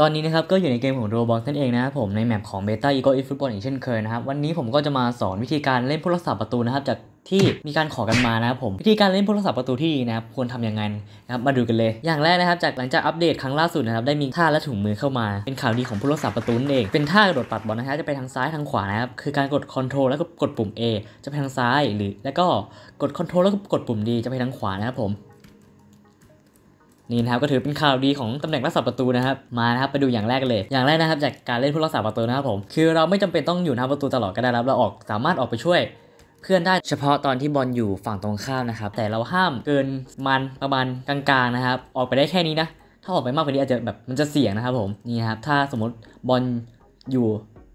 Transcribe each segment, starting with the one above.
ตอนนี้นะครับก็อยู่ในเกมของ Roblox นั่นเองนะครับผมในแมปของ Beta Ego e Football อีกเช่นเคยนะครับวันนี้ผมก็จะมาสอนวิธีการเล่นผู้รักษาประตูนะครับจากที่มีการขอกันมานะครับผม วิธีการเล่นผู้รักษาประตูที่ดีนะครับควรทำยังไงนะครับมาดูกันเลยอย่างแรกนะครับจากหลังจากอัปเดตครั้งล่าสุดนะครับได้มีท่าและถุงมือเข้ามา เป็นข่าวดีของผู้รักษาประตูนั่นเองเป็นท่ากระโดดปัดบอลนะครับจะไปทางซ้ายทางขวานะครับคือการกด Ctrl แล้วก็กดปุ่ม A จะไปทางซ้ายหรือ แล้วก็กด Ctrl แล้วก็กดปุ่ม D จะไปทางขวานะครับผมนี่นะครับก็ถือเป็นข่าวดีของตำแหน่งรักษาประตูนะครับมานะครับไปดูอย่างแรกเลย อย่างแรกนะครับ จากการเล่นผู้รักษาประตูนะครับผมคือเราไม่จำเป็นต้องอยู่หน้าประตูตลอดก็ได้ครับเราออกสามารถออกไปช่วยเพื่อนได้เฉพาะตอนที่บอลอยู่ฝั่งตรงข้ามนะครับ แต่เราห้ามเกินมันประมาณกลางๆนะครับออกไปได้แค่นี้นะถ้าออกไปมากกว่านี้อาจจะแบบมันจะเสี่ยงนะครับผมนี่นะครับ ถ้าสมมติบอลอยู่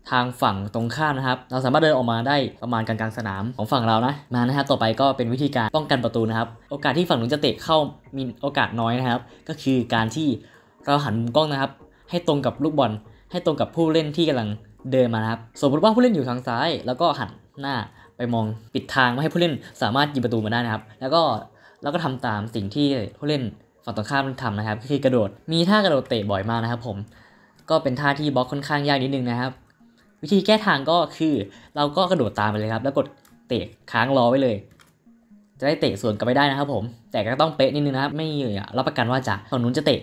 ทางฝั่งตรงข้ามนะครับ เราสามารถเดินออกมาได้ประมาณกลางงสนามของฝั่งเรานะ มานะครับต่อไปก็เป็นวิธีการป้องกันประตูนะครับ โอกาสที่ฝั่งนู้นจะเตะเข้ามีโอกาสน้อยนะครับ ก็คือการที่เราหันมุมกล้องนะครับ ให้ตรงกับลูกบอล ให้ตรงกับผู้เล่นที่กำลังเดินมานะครับ สมมติว่าผู้เล่นอยู่ทางซ้าย แล้วก็หันหน้าไปมองปิดทางไม่ให้ผู้เล่นสามารถยิงประตูมาได้นะครับ แล้วก็เราก็ทำตามสิ่งที่ผู้เล่นฝั่งตรงข้ามทำนะครับ ก็คือกระโดด มีท่ากระโดดเตะบ่อยมากนะครับ ผม ก็เป็นท่าที่บล็อกค่อนข้างยากนิดนึงนะครับวิธีแก้ทางก็คือ เราก็กระโดดตามไปเลยครับ แล้วกดเตะค้างรอไว้เลย จะได้เตะสวนกลับไปได้นะครับผมแต่ก็ต้องเป๊ะนิดนึงนะครับไม่รับประกันว่าจะฝั่งนู้นจะเตะ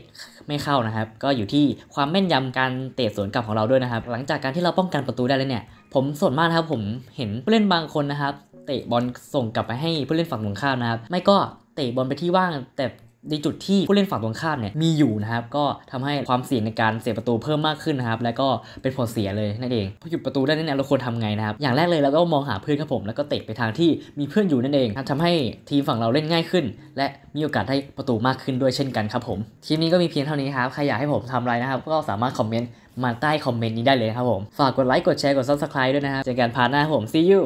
ไม่เข้านะครับ ก็อยู่ที่ความแม่นยำการเตะสวนกลับของเราด้วยนะครับ หลังจากการที่เราป้องกันประตูได้แล้วเนี่ย ผมส่วนมากครับ ผมเห็นผู้เล่นบางคนนะครับ เตะบอลส่งกลับไปให้ผู้เล่นฝั่งตรงข้ามนะครับ ไม่ก็เตะบอลไปที่ว่างแต่ในจุดที่ผู้เล่นฝั่งตรงข้ามเนี่ยมีอยู่นะครับ ก็ทำให้ความเสี่ยงในการเสียประตูเพิ่มมากขึ้นนะครับแล้วก็เป็นผลเสียเลยนั่นเองพอหยุดประตูได้นั่นเราควรทำไงนะครับอย่างแรกเลยเราก็มองหาเพื่อนครับผม แล้วก็เตะไปทางที่มีเพื่อนอยู่นั่นเองทำให้ทีมฝั่งเราเล่นง่ายขึ้น และมีโอกาสได้ประตูมากขึ้นด้วยเช่นกันครับผมทีมนี้ก็มีเพียงเท่านี้ครับใครอยากให้ผมทำอะไรนะครับก็สามารถคอมเมนต์มาใต้คอมเมนต์นี้ได้เลยครับผมฝากกดไลค์กดแชร์กดซับสไคร b e ด้วยนะครับเจอกันพาร์ทหน้าผม see you